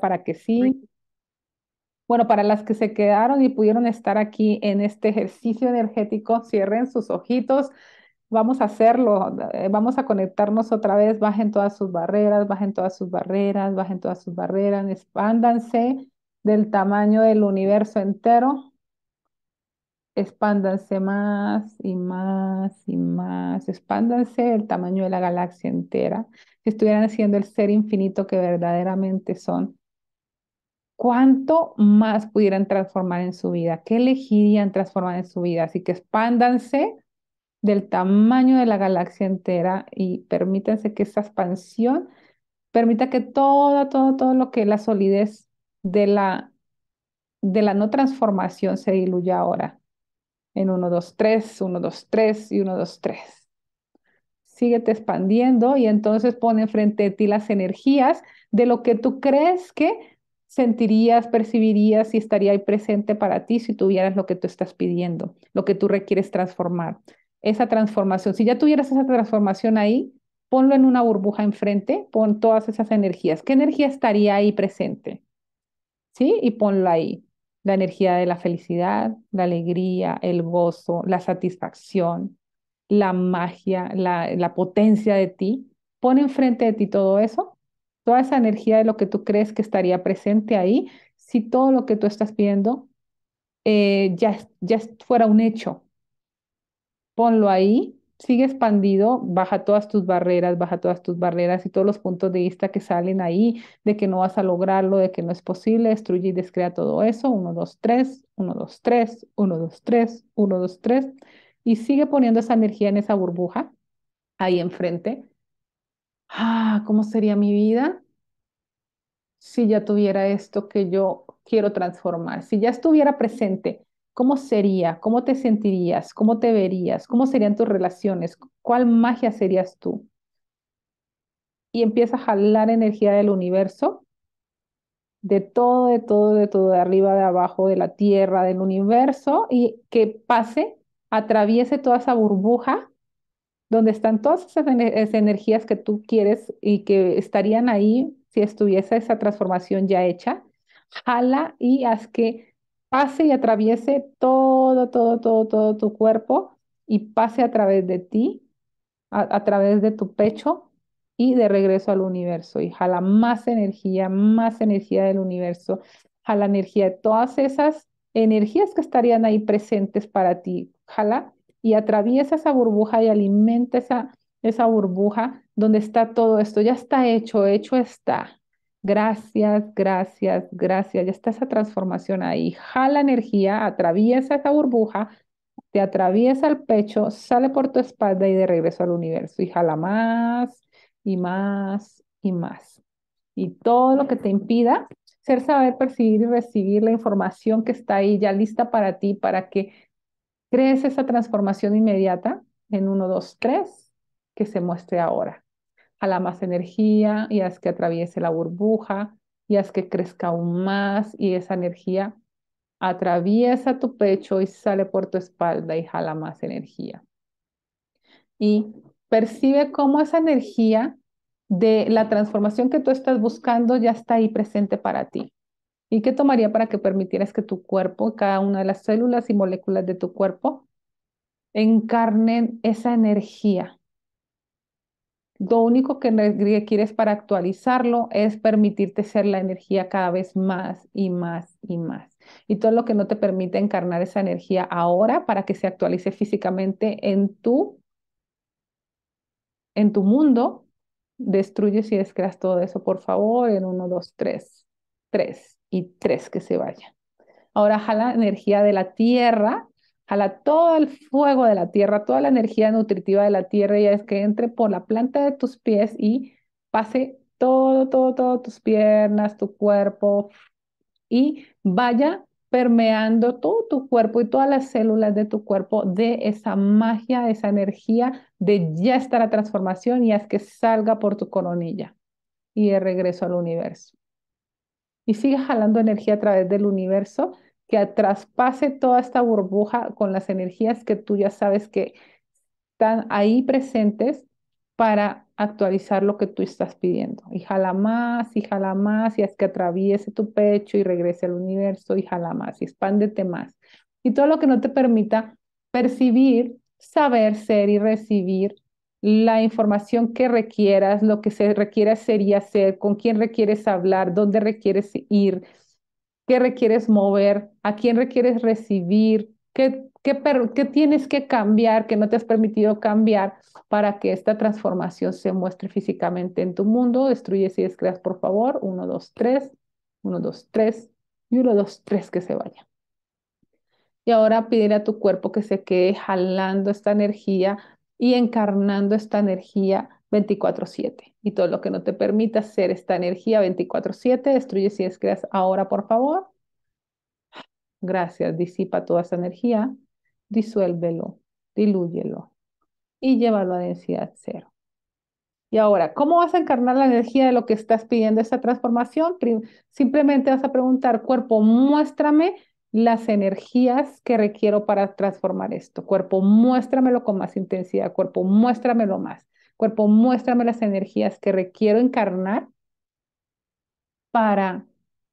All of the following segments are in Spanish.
para que sí. Bueno, para las que se quedaron y pudieron estar aquí en este ejercicio energético, cierren sus ojitos. Vamos a hacerlo, eh, vamos a conectarnos otra vez, bajen todas sus barreras, bajen todas sus barreras, bajen todas sus barreras, expándanse del tamaño del universo entero, expándanse más y más y más, expándanse del tamaño de la galaxia entera, si estuvieran siendo el ser infinito que verdaderamente son cuánto más pudieran transformar en su vida, qué elegirían transformar en su vida. Así que expándanse del tamaño de la galaxia entera y permítanse que esa expansión permita que todo, todo, todo lo que es la solidez de la, de la no transformación se diluya ahora en 1, 2, 3, 1, 2, 3 y 1, 2, 3. Síguete expandiendo y entonces pone frente a ti las energías de lo que tú crees que sentirías, percibirías y estaría ahí presente para ti si tuvieras lo que tú estás pidiendo, lo que tú requieres transformar. Esa transformación, si ya tuvieras esa transformación ahí, ponlo en una burbuja enfrente, pon todas esas energías. ¿Qué energía estaría ahí presente? ¿Sí? Y ponlo ahí. La energía de la felicidad, la alegría, el gozo, la satisfacción, la magia, la, la potencia de ti. Pon enfrente de ti todo eso toda esa energía de lo que tú crees que estaría presente ahí, si todo lo que tú estás viendo eh, ya, ya fuera un hecho. Ponlo ahí, sigue expandido, baja todas tus barreras, baja todas tus barreras y todos los puntos de vista que salen ahí, de que no vas a lograrlo, de que no es posible, destruye y descrea todo eso, 1, 2, 3, 1, 2, 3, 1, 2, 3, 1, 2, 3, y sigue poniendo esa energía en esa burbuja ahí enfrente ah, ¿cómo sería mi vida si ya tuviera esto que yo quiero transformar? Si ya estuviera presente, ¿cómo sería? ¿Cómo te sentirías? ¿Cómo te verías? ¿Cómo serían tus relaciones? ¿Cuál magia serías tú? Y empieza a jalar energía del universo, de todo, de todo, de todo, de arriba, de abajo, de la tierra, del universo, y que pase, atraviese toda esa burbuja donde están todas esas, energías que tú quieres y que estarían ahí si estuviese esa transformación ya hecha, jala y haz que pase y atraviese todo, todo, todo, todo tu cuerpo y pase a través de ti, a, a través de tu pecho y de regreso al universo. Y jala más energía, más energía del universo, jala energía de todas esas energías que estarían ahí presentes para ti. Jala y atraviesa esa burbuja y alimenta esa, esa burbuja donde está todo esto. Ya está hecho, hecho está. Gracias, gracias, gracias. Ya está esa transformación ahí. Jala energía, atraviesa esa burbuja, te atraviesa el pecho, sale por tu espalda y de regreso al universo. Y jala más y más y más. Y todo lo que te impida ser, saber, percibir y recibir la información que está ahí ya lista para ti, para que crees esa transformación inmediata en 1, 2, 3 que se muestre ahora. Jala más energía y haz que atraviese la burbuja y haz que crezca aún más y esa energía atraviesa tu pecho y sale por tu espalda y jala más energía. Y percibe cómo esa energía de la transformación que tú estás buscando ya está ahí presente para ti. ¿Y qué tomaría para que permitieras que tu cuerpo, cada una de las células y moléculas de tu cuerpo, encarnen esa energía? Lo único que quieres para actualizarlo es permitirte ser la energía cada vez más y más y más. Y todo lo que no te permite encarnar esa energía ahora para que se actualice físicamente en tu, en tu mundo, destruyes y descreas todo eso, por favor, en uno, dos, tres. Tres y tres que se vayan. Ahora jala energía de la tierra, jala todo el fuego de la tierra, toda la energía nutritiva de la tierra y es que entre por la planta de tus pies y pase todo, todo, todo tus piernas, tu cuerpo y vaya permeando todo tu cuerpo y todas las células de tu cuerpo de esa magia, de esa energía, de ya está la transformación y es que salga por tu coronilla y de regreso al universo y siga jalando energía a través del universo que traspase toda esta burbuja con las energías que tú ya sabes que están ahí presentes para actualizar lo que tú estás pidiendo. Y jala más, y jala más, y haz que atraviese tu pecho y regrese al universo, y jala más, y expándete más. Y todo lo que no te permita percibir, saber, ser y recibir la información que requieras, lo que se hacer sería hacer, con quién requieres hablar, dónde requieres ir, qué requieres mover, a quién requieres recibir, qué, qué, qué tienes que cambiar, que no te has permitido cambiar para que esta transformación se muestre físicamente en tu mundo. destruye si descreas, por favor. Uno, dos, tres. Uno, dos, tres. Y uno, dos, tres, que se vaya. Y ahora pídele a tu cuerpo que se quede jalando esta energía y encarnando esta energía 24/7. Y todo lo que no te permita ser esta energía 24/7, destruye si descreas ahora, por favor. Gracias, disipa toda esa energía, disuélvelo, dilúyelo y llévalo a densidad cero. Y ahora, ¿cómo vas a encarnar la energía de lo que estás pidiendo esta transformación? Simplemente vas a preguntar, cuerpo, muéstrame las energías que requiero para transformar esto. Cuerpo, muéstramelo con más intensidad. Cuerpo, muéstramelo más. Cuerpo, muéstrame las energías que requiero encarnar para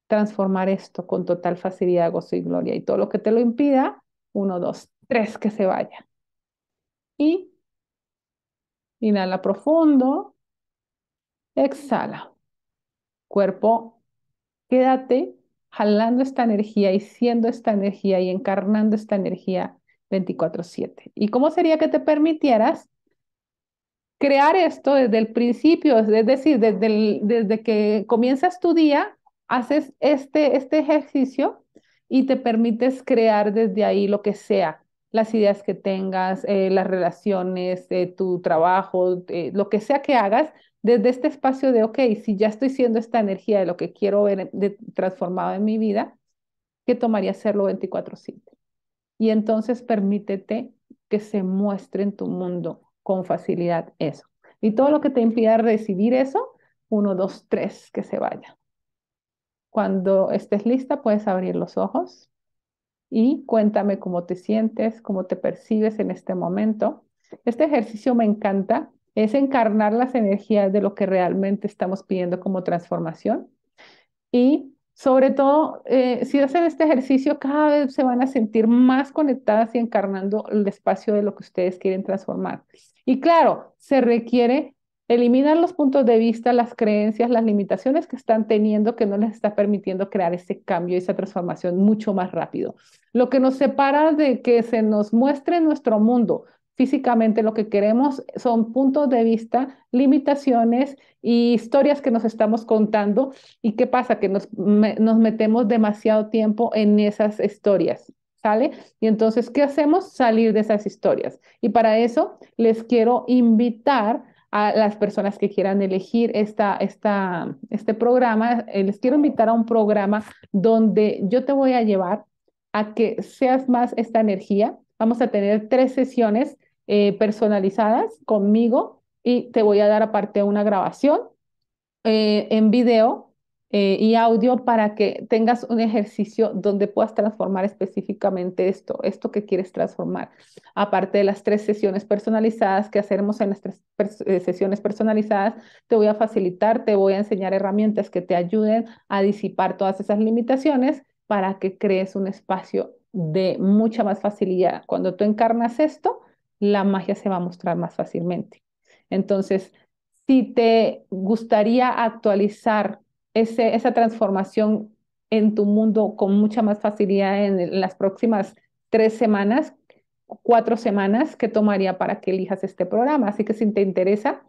transformar esto con total facilidad, gozo y gloria. Y todo lo que te lo impida, uno, dos, tres, que se vaya. Y inhala profundo, exhala. Cuerpo, quédate jalando esta energía y siendo esta energía y encarnando esta energía 24/7. ¿Y cómo sería que te permitieras crear esto desde el principio? Es decir, desde, desde que comienzas tu día, haces este, este ejercicio y te permites crear desde ahí lo que sea, las ideas que tengas, eh, las relaciones, eh, tu trabajo, eh, lo que sea que hagas, desde este espacio de, ok, si ya estoy siendo esta energía de lo que quiero ver transformado en mi vida, ¿qué tomaría hacerlo 24/7? Y entonces permítete que se muestre en tu mundo con facilidad eso. Y todo lo que te impida recibir eso, uno, dos, tres, que se vaya. Cuando estés lista, puedes abrir los ojos y cuéntame cómo te sientes, cómo te percibes en este momento. Este ejercicio me encanta es encarnar las energías de lo que realmente estamos pidiendo como transformación. Y sobre todo, eh, si hacen este ejercicio, cada vez se van a sentir más conectadas y encarnando el espacio de lo que ustedes quieren transformar. Y claro, se requiere eliminar los puntos de vista, las creencias, las limitaciones que están teniendo que no les está permitiendo crear ese cambio y esa transformación mucho más rápido. Lo que nos separa de que se nos muestre nuestro mundo físicamente lo que queremos son puntos de vista, limitaciones y historias que nos estamos contando. ¿Y qué pasa? Que nos, nos metemos demasiado tiempo en esas historias. ¿Sale? Y entonces, ¿qué hacemos? Salir de esas historias. Y para eso les quiero invitar a las personas que quieran elegir esta, esta, este programa. Eh, les quiero invitar a un programa donde yo te voy a llevar a que seas más esta energía. Vamos a tener tres sesiones eh, personalizadas conmigo y te voy a dar aparte una grabación eh, en video eh, y audio para que tengas un ejercicio donde puedas transformar específicamente esto, esto que quieres transformar. Aparte de las tres sesiones personalizadas que hacemos en las tres sesiones personalizadas, te voy a facilitar, te voy a enseñar herramientas que te ayuden a disipar todas esas limitaciones para que crees un espacio de mucha más facilidad. Cuando tú encarnas esto, la magia se va a mostrar más fácilmente. Entonces, si te gustaría actualizar ese, esa transformación en tu mundo con mucha más facilidad en, las próximas tres semanas, cuatro semanas que tomaría para que elijas este programa. Así que si te interesa,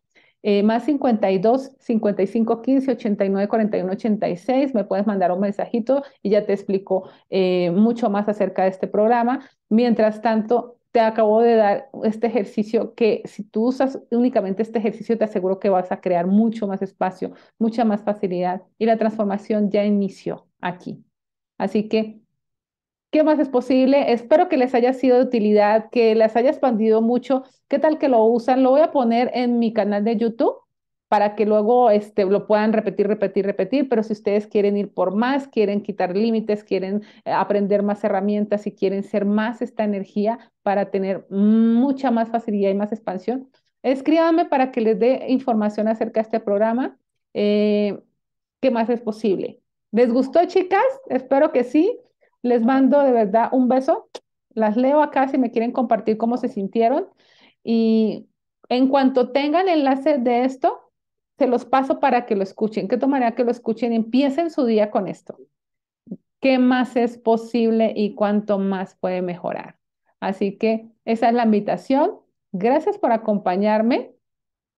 eh, más 52 55 15 89 41 86. Me puedes mandar un mensajito y ya te explico eh, mucho más acerca de este programa. Mientras tanto, te acabo de dar este ejercicio que si tú usas únicamente este ejercicio, te aseguro que vas a crear mucho más espacio, mucha más facilidad y la transformación ya inició aquí. Así que, ¿qué más es posible? Espero que les haya sido de utilidad, que les haya expandido mucho. ¿Qué tal que lo usan? Lo voy a poner en mi canal de YouTube para que luego este, lo puedan repetir, repetir, repetir, pero si ustedes quieren ir por más, quieren quitar límites, quieren eh, aprender más herramientas y quieren ser más esta energía para tener mucha más facilidad y más expansión, escríbame para que les dé información acerca de este programa. Eh, ¿Qué más es posible? ¿Les gustó, chicas? Espero que sí. Les mando de verdad un beso. Las leo acá si me quieren compartir cómo se sintieron. Y en cuanto tengan enlace de esto, se los paso para que lo escuchen. ¿Qué tomaría que lo escuchen? Empiecen su día con esto. ¿Qué más es posible y cuánto más puede mejorar? Así que esa es la invitación. Gracias por acompañarme.